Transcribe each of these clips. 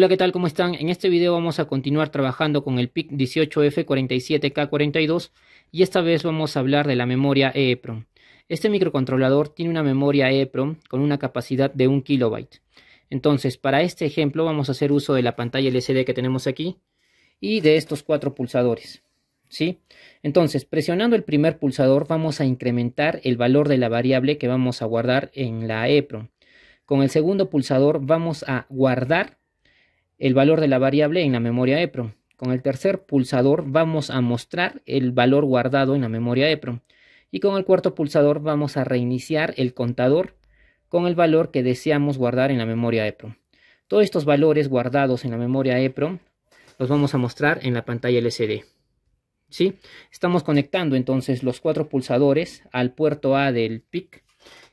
Hola, ¿qué tal? ¿Cómo están? En este video vamos a continuar trabajando con el PIC 18F47K42 y esta vez vamos a hablar de la memoria EEPROM. Este microcontrolador tiene una memoria EEPROM con una capacidad de 1 kilobyte. Entonces, para este ejemplo vamos a hacer uso de la pantalla LCD que tenemos aquí y de estos cuatro pulsadores. ¿Sí? Entonces, presionando el primer pulsador vamos a incrementar el valor de la variable que vamos a guardar en la EEPROM. Con el segundo pulsador vamos a guardar el valor de la variable en la memoria EPRO. Con el tercer pulsador vamos a mostrar el valor guardado en la memoria EPRO. Y con el cuarto pulsador vamos a reiniciar el contador con el valor que deseamos guardar en la memoria EPRO. Todos estos valores guardados en la memoria EPRO los vamos a mostrar en la pantalla LCD. ¿Sí? Estamos conectando entonces los cuatro pulsadores al puerto A del PIC,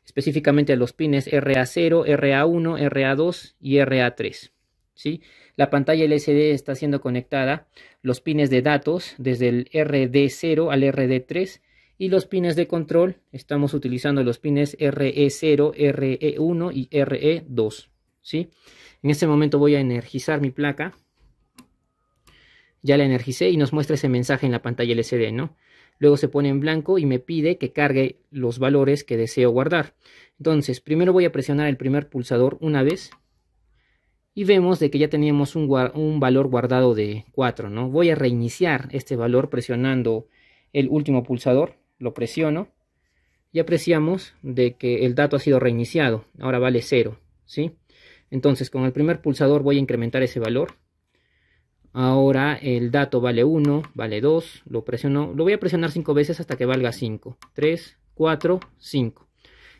específicamente a los pines RA0, RA1, RA2 y RA3. ¿Sí? La pantalla LCD está siendo conectada, los pines de datos desde el RD0 al RD3 y los pines de control, estamos utilizando los pines RE0, RE1 y RE2. ¿sí? En este momento voy a energizar mi placa. Ya la energicé y nos muestra ese mensaje en la pantalla LCD, ¿no? Luego se pone en blanco y me pide que cargue los valores que deseo guardar. Entonces, primero voy a presionar el primer pulsador una vez y vemos de que ya teníamos un, un, valor guardado de 4, ¿no? Voy a reiniciar este valor presionando el último pulsador, lo presiono y apreciamos de que el dato ha sido reiniciado, ahora vale 0, ¿sí? Entonces con el primer pulsador voy a incrementar ese valor, ahora el dato vale 1, vale 2, lo presiono, lo voy a presionar 5 veces hasta que valga 5, 3, 4, 5.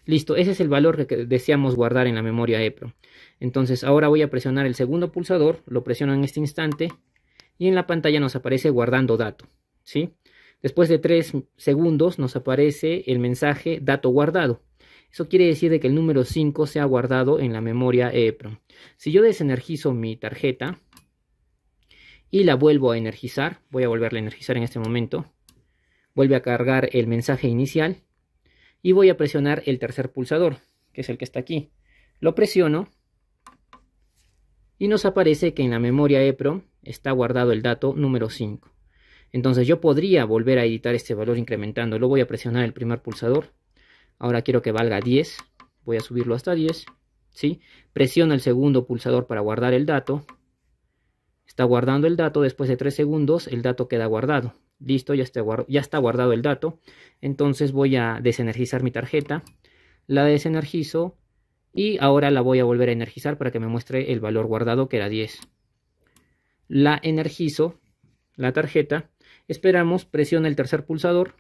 Listo, ese es el valor que deseamos guardar en la memoria EPRO. Entonces ahora voy a presionar el segundo pulsador, lo presiono en este instante y en la pantalla nos aparece guardando dato, ¿sí? Después de 3 segundos nos aparece el mensaje dato guardado. Eso quiere decir de que el número 5 se ha guardado en la memoria EEPROM. Si yo desenergizo mi tarjeta y la vuelvo a energizar, voy a volverla a energizar en este momento, vuelve a cargar el mensaje inicial y voy a presionar el tercer pulsador, que es el que está aquí. Lo presiono y nos aparece que en la memoria EPRO está guardado el dato número 5. Entonces yo podría volver a editar este valor incrementándolo. Voy a presionar el primer pulsador. Ahora quiero que valga 10. Voy a subirlo hasta 10. ¿sí? Presiono el segundo pulsador para guardar el dato. Está guardando el dato. Después de 3 segundos el dato queda guardado. Listo, ya ya está guardado el dato. Entonces voy a desenergizar mi tarjeta. La desenergizo y ahora la voy a volver a energizar para que me muestre el valor guardado que era 10. La energizo, la tarjeta. Esperamos, presiona el tercer pulsador.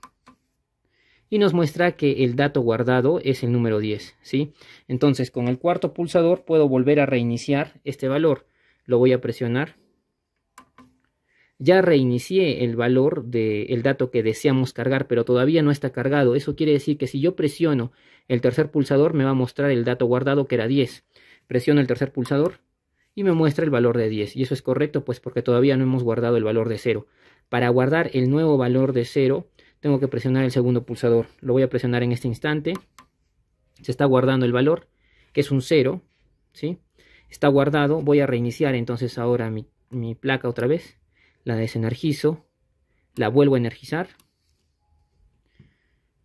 Y nos muestra que el dato guardado es el número 10. ¿sí? Entonces con el cuarto pulsador puedo volver a reiniciar este valor. Lo voy a presionar ya reinicié el valor del dato que deseamos cargar, pero todavía no está cargado. Eso quiere decir que si yo presiono el tercer pulsador, me va a mostrar el dato guardado que era 10. Presiono el tercer pulsador y me muestra el valor de 10. Y eso es correcto, pues porque todavía no hemos guardado el valor de 0. Para guardar el nuevo valor de 0, tengo que presionar el segundo pulsador. Lo voy a presionar en este instante. Se está guardando el valor, que es un 0. ¿sí? Está guardado. Voy a reiniciar entonces ahora mi placa otra vez la desenergizo, la vuelvo a energizar,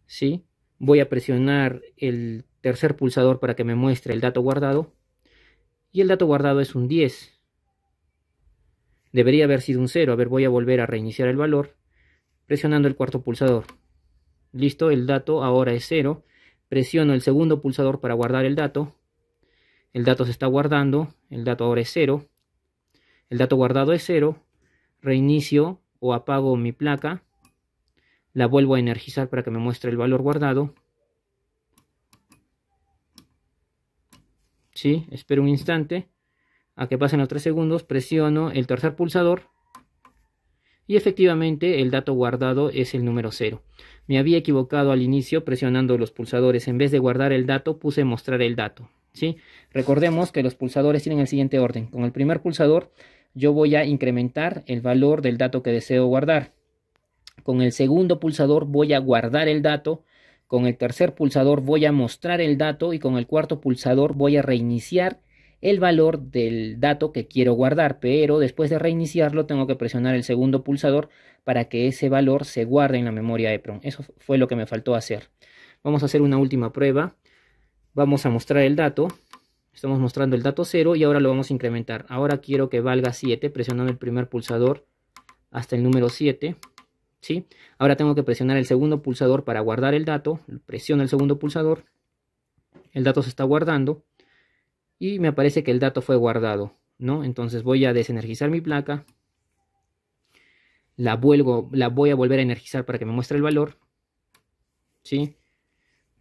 ¿sí? Voy a presionar el tercer pulsador para que me muestre el dato guardado, y el dato guardado es un 10. Debería haber sido un 0, a ver, voy a volver a reiniciar el valor, presionando el cuarto pulsador. Listo, el dato ahora es 0, presiono el segundo pulsador para guardar el dato, el dato se está guardando, el dato ahora es 0, el dato guardado es 0, reinicio o apago mi placa, la vuelvo a energizar para que me muestre el valor guardado. ¿Sí? Espero un instante a que pasen los tres segundos, presiono el tercer pulsador y efectivamente el dato guardado es el número 0. Me había equivocado al inicio presionando los pulsadores, en vez de guardar el dato puse mostrar el dato. ¿sí? Recordemos que los pulsadores tienen el siguiente orden, con el primer pulsador yo voy a incrementar el valor del dato que deseo guardar. Con el segundo pulsador voy a guardar el dato, con el tercer pulsador voy a mostrar el dato y con el cuarto pulsador voy a reiniciar el valor del dato que quiero guardar, pero después de reiniciarlo tengo que presionar el segundo pulsador para que ese valor se guarde en la memoria EPROM. Eso fue lo que me faltó hacer. Vamos a hacer una última prueba. Vamos a mostrar el dato. Estamos mostrando el dato 0 y ahora lo vamos a incrementar. Ahora quiero que valga 7 presionando el primer pulsador hasta el número 7. ¿sí? Ahora tengo que presionar el segundo pulsador para guardar el dato. Presiono el segundo pulsador. El dato se está guardando. Y me aparece que el dato fue guardado. ¿no? Entonces voy a desenergizar mi placa. La, vuelvo, la voy a volver a energizar para que me muestre el valor. ¿sí?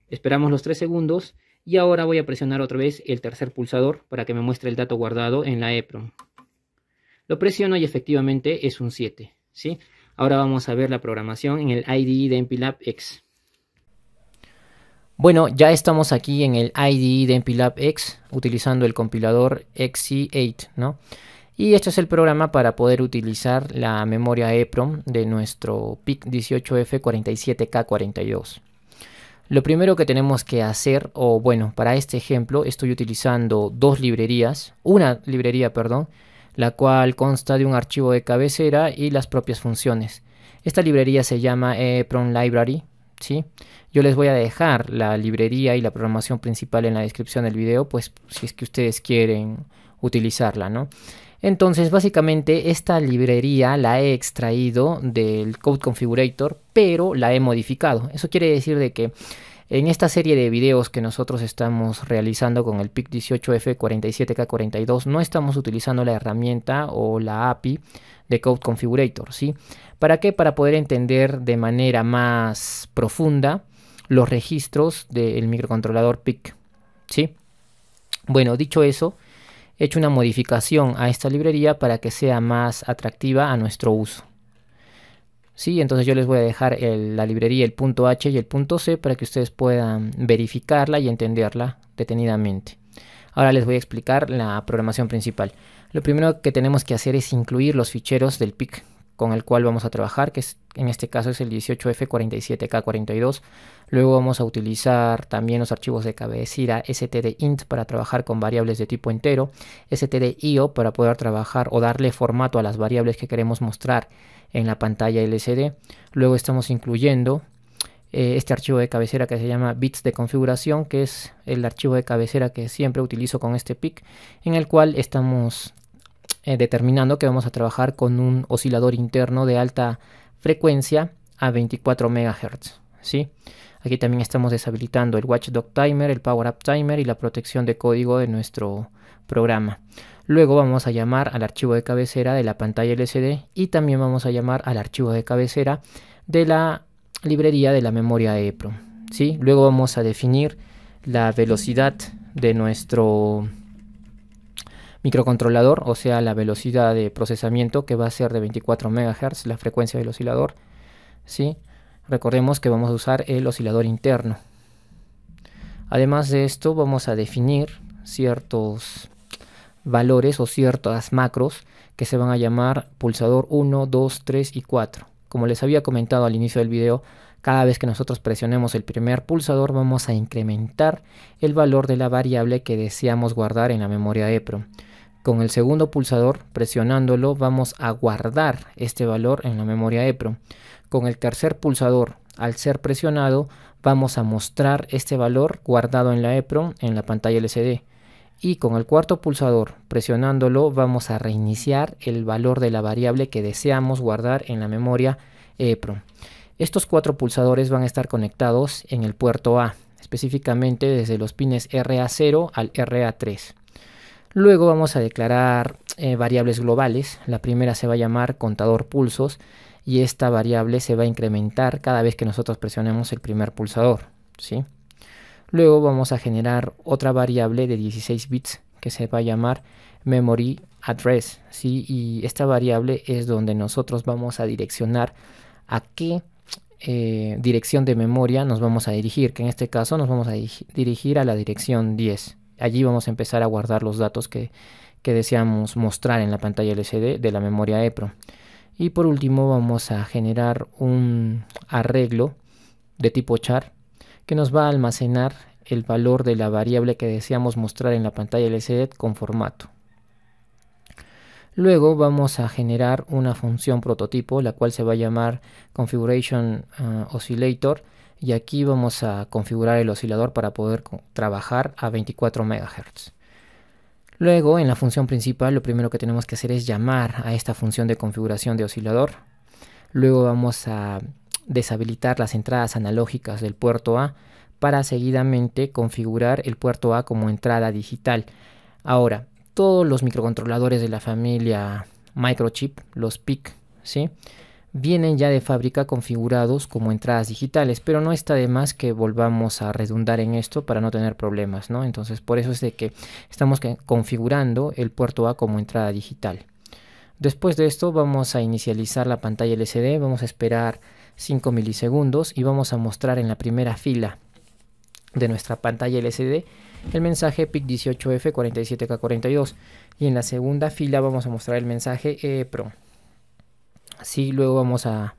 Esperamos los 3 segundos y ahora voy a presionar otra vez el tercer pulsador para que me muestre el dato guardado en la EPROM. Lo presiono y efectivamente es un 7. ¿sí? Ahora vamos a ver la programación en el IDE de MPLAB X. Bueno, ya estamos aquí en el IDE de MPLAB X utilizando el compilador XC8, ¿no? Y este es el programa para poder utilizar la memoria EPROM de nuestro PIC 18F47K42. Lo primero que tenemos que hacer, o bueno, para este ejemplo estoy utilizando dos librerías, una librería, perdón, la cual consta de un archivo de cabecera y las propias funciones. Esta librería se llama eh, Library, ¿sí? Yo les voy a dejar la librería y la programación principal en la descripción del video, pues si es que ustedes quieren utilizarla, ¿no? Entonces, básicamente, esta librería la he extraído del Code Configurator, pero la he modificado. Eso quiere decir de que en esta serie de videos que nosotros estamos realizando con el PIC 18F47K42 no estamos utilizando la herramienta o la API de Code Configurator, ¿sí? ¿Para qué? Para poder entender de manera más profunda los registros del microcontrolador PIC, ¿sí? Bueno, dicho eso, hecho una modificación a esta librería para que sea más atractiva a nuestro uso. Sí, entonces yo les voy a dejar la librería, el punto H y el punto C para que ustedes puedan verificarla y entenderla detenidamente. Ahora les voy a explicar la programación principal. Lo primero que tenemos que hacer es incluir los ficheros del PIC con el cual vamos a trabajar, que en este caso es el 18F47K42. Luego vamos a utilizar también los archivos de cabecera stdint para trabajar con variables de tipo entero, stdio para poder trabajar o darle formato a las variables que queremos mostrar en la pantalla LCD. Luego estamos incluyendo eh, este archivo de cabecera que se llama bits de configuración, que es el archivo de cabecera que siempre utilizo con este PIC, en el cual estamos eh, determinando que vamos a trabajar con un oscilador interno de alta frecuencia a 24 MHz. ¿sí? Aquí también estamos deshabilitando el Watchdog Timer, el Power Up Timer y la protección de código de nuestro programa. Luego vamos a llamar al archivo de cabecera de la pantalla LCD y también vamos a llamar al archivo de cabecera de la librería de la memoria EEPROM ¿sí? Luego vamos a definir la velocidad de nuestro microcontrolador, o sea, la velocidad de procesamiento que va a ser de 24 MHz, la frecuencia del oscilador. ¿sí? Recordemos que vamos a usar el oscilador interno. Además de esto, vamos a definir ciertos valores o ciertas macros que se van a llamar pulsador 1, 2, 3 y 4. Como les había comentado al inicio del video, cada vez que nosotros presionemos el primer pulsador vamos a incrementar el valor de la variable que deseamos guardar en la memoria EPROM. Con el segundo pulsador, presionándolo, vamos a guardar este valor en la memoria EPROM. Con el tercer pulsador, al ser presionado, vamos a mostrar este valor guardado en la EPROM en la pantalla LCD. Y con el cuarto pulsador, presionándolo, vamos a reiniciar el valor de la variable que deseamos guardar en la memoria EPROM. Estos cuatro pulsadores van a estar conectados en el puerto A, específicamente desde los pines RA0 al RA3. Luego vamos a declarar eh, variables globales. La primera se va a llamar contador pulsos y esta variable se va a incrementar cada vez que nosotros presionemos el primer pulsador. ¿sí? Luego vamos a generar otra variable de 16 bits que se va a llamar memory address. ¿sí? Y esta variable es donde nosotros vamos a direccionar a qué eh, dirección de memoria nos vamos a dirigir, que en este caso nos vamos a dirigir a la dirección 10 allí vamos a empezar a guardar los datos que, que deseamos mostrar en la pantalla LCD de la memoria Epro. Y por último vamos a generar un arreglo de tipo char que nos va a almacenar el valor de la variable que deseamos mostrar en la pantalla LCD con formato. Luego vamos a generar una función prototipo, la cual se va a llamar configuration eh, oscillator y aquí vamos a configurar el oscilador para poder trabajar a 24 MHz. Luego, en la función principal, lo primero que tenemos que hacer es llamar a esta función de configuración de oscilador. Luego vamos a deshabilitar las entradas analógicas del puerto A para seguidamente configurar el puerto A como entrada digital. Ahora, todos los microcontroladores de la familia microchip, los PIC, vienen ya de fábrica configurados como entradas digitales, pero no está de más que volvamos a redundar en esto para no tener problemas, ¿no? Entonces por eso es de que estamos configurando el puerto A como entrada digital. Después de esto vamos a inicializar la pantalla LCD, vamos a esperar 5 milisegundos y vamos a mostrar en la primera fila de nuestra pantalla LCD el mensaje PIC 18F47K42 y en la segunda fila vamos a mostrar el mensaje EPRO. Así luego vamos a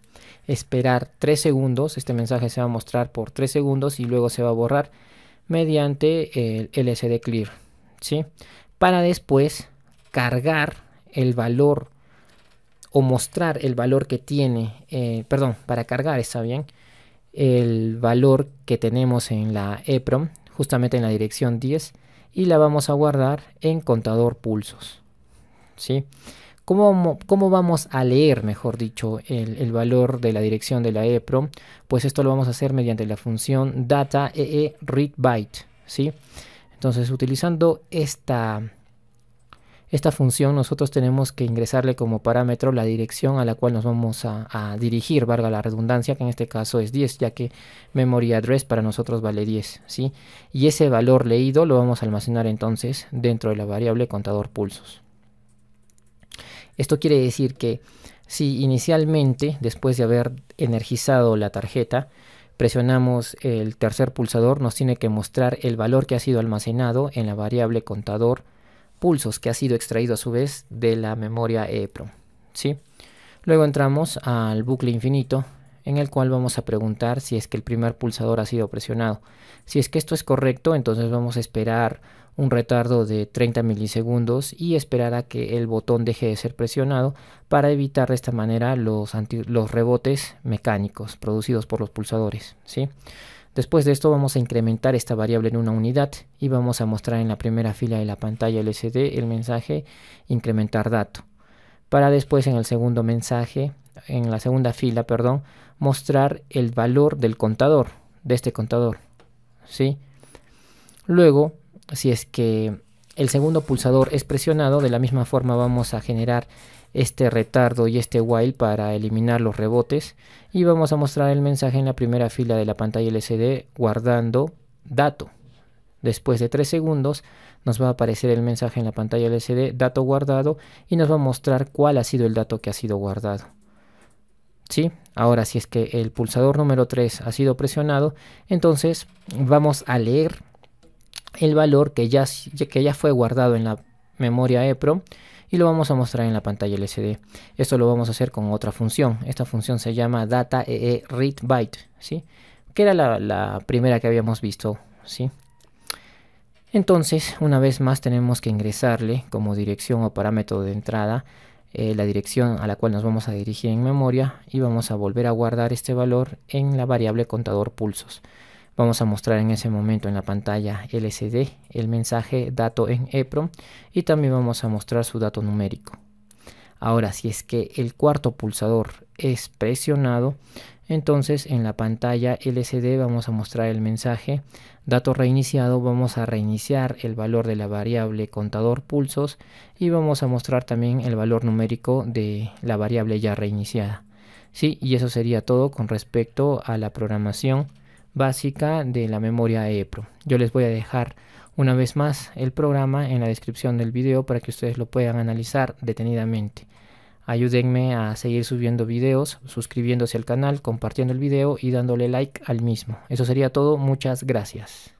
esperar 3 segundos, este mensaje se va a mostrar por 3 segundos y luego se va a borrar mediante el LCD Clear, ¿sí? Para después cargar el valor o mostrar el valor que tiene, eh, perdón, para cargar, está bien, el valor que tenemos en la EPROM justamente en la dirección 10 y la vamos a guardar en contador pulsos. ¿sí? ¿Cómo, vamos a leer, mejor dicho, el, valor de la dirección de la EEPROM? Pues esto lo vamos a hacer mediante la función data ee e read byte. ¿sí? Entonces, utilizando esta, esta función nosotros tenemos que ingresarle como parámetro la dirección a la cual nos vamos a, dirigir, valga la redundancia, que en este caso es 10, ya que memory address para nosotros vale 10, ¿sí? Y ese valor leído lo vamos a almacenar entonces dentro de la variable contador pulsos. Esto quiere decir que si inicialmente, después de haber energizado la tarjeta, presionamos el tercer pulsador, nos tiene que mostrar el valor que ha sido almacenado en la variable contador pulsos que ha sido extraído a su vez de la memoria EEPROM. ¿sí? Luego entramos al bucle infinito en el cual vamos a preguntar si es que el primer pulsador ha sido presionado. Si es que esto es correcto, entonces vamos a esperar un retardo de 30 milisegundos y esperar a que el botón deje de ser presionado para evitar de esta manera los, rebotes mecánicos producidos por los pulsadores. ¿sí? Después de esto vamos a incrementar esta variable en una unidad y vamos a mostrar en la primera fila de la pantalla LCD el mensaje incrementar dato. Para después en el segundo mensaje, en la segunda fila, perdón, mostrar el valor del contador, de este contador. ¿sí? Luego, si es que el segundo pulsador es presionado, de la misma forma vamos a generar este retardo y este while para eliminar los rebotes y vamos a mostrar el mensaje en la primera fila de la pantalla LCD guardando dato. Después de 3 segundos nos va a aparecer el mensaje en la pantalla LCD dato guardado y nos va a mostrar cuál ha sido el dato que ha sido guardado. ¿Sí? Ahora si es que el pulsador número 3 ha sido presionado, entonces vamos a leer el valor que ya, que ya fue guardado en la memoria EPROM y lo vamos a mostrar en la pantalla LCD. Esto lo vamos a hacer con otra función. Esta función se llama data ee e read byte, ¿sí? que era la, primera que habíamos visto. ¿sí? Entonces, una vez más tenemos que ingresarle como dirección o parámetro de entrada eh, la dirección a la cual nos vamos a dirigir en memoria y vamos a volver a guardar este valor en la variable contador pulsos. Vamos a mostrar en ese momento en la pantalla LCD el mensaje dato en EPROM y también vamos a mostrar su dato numérico. Ahora, si es que el cuarto pulsador es presionado, entonces en la pantalla LCD vamos a mostrar el mensaje dato reiniciado, vamos a reiniciar el valor de la variable contador pulsos y vamos a mostrar también el valor numérico de la variable ya reiniciada. Sí, y eso sería todo con respecto a la programación básica de la memoria EPRO. Yo les voy a dejar una vez más el programa en la descripción del video para que ustedes lo puedan analizar detenidamente. Ayúdenme a seguir subiendo videos, suscribiéndose al canal, compartiendo el video y dándole like al mismo. Eso sería todo, muchas gracias.